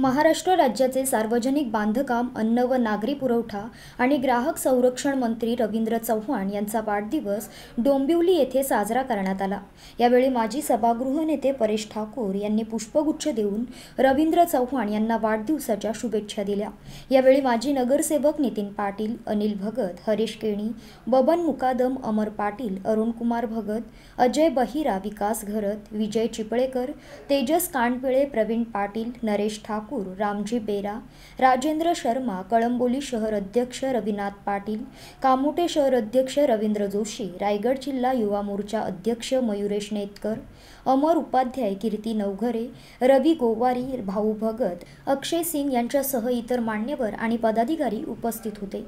महाराष्ट्र राज्याचे सार्वजनिक बांधकाम अन्न व नागरी पुरवठा आणि ग्राहक संरक्षण मंत्री रवींद्र चव्हाण यांचा वाढदिवस डोंबिवली येथे साजरा करण्यात आला यावेळी माजी सभागृह नेते परेश ठाकूर यांनी पुष्पगुच्छ देऊन रवींद्र चव्हाण यांना वाढदिवसाच्या शुभेच्छा दिल्या यावेळी माजी नगरसेवक नितीन पाटील अनिल भगत हरीश केणी बबन मुकादम अमर पाटील अरुणकुमार भगत अजय बहिरा विकास घरत विजय चिपळेकर तेजस कानपिळे प्रवीण पाटील नरेश ठाकूर ठाकूर रामजी बेरा राजेंद्र शर्मा कळंबोली शहर अध्यक्ष रविनाथ पाटील कामुटे शहर अध्यक्ष रवींद्र जोशी रायगड जिल्हा युवा मोर्चा अध्यक्ष मयुरेश नेतकर अमर उपाध्याय कीर्ती नवघरे रवी गोवारी भाऊ भगत अक्षय सिंग यांच्यासह इतर मान्यवर आणि पदाधिकारी उपस्थित होते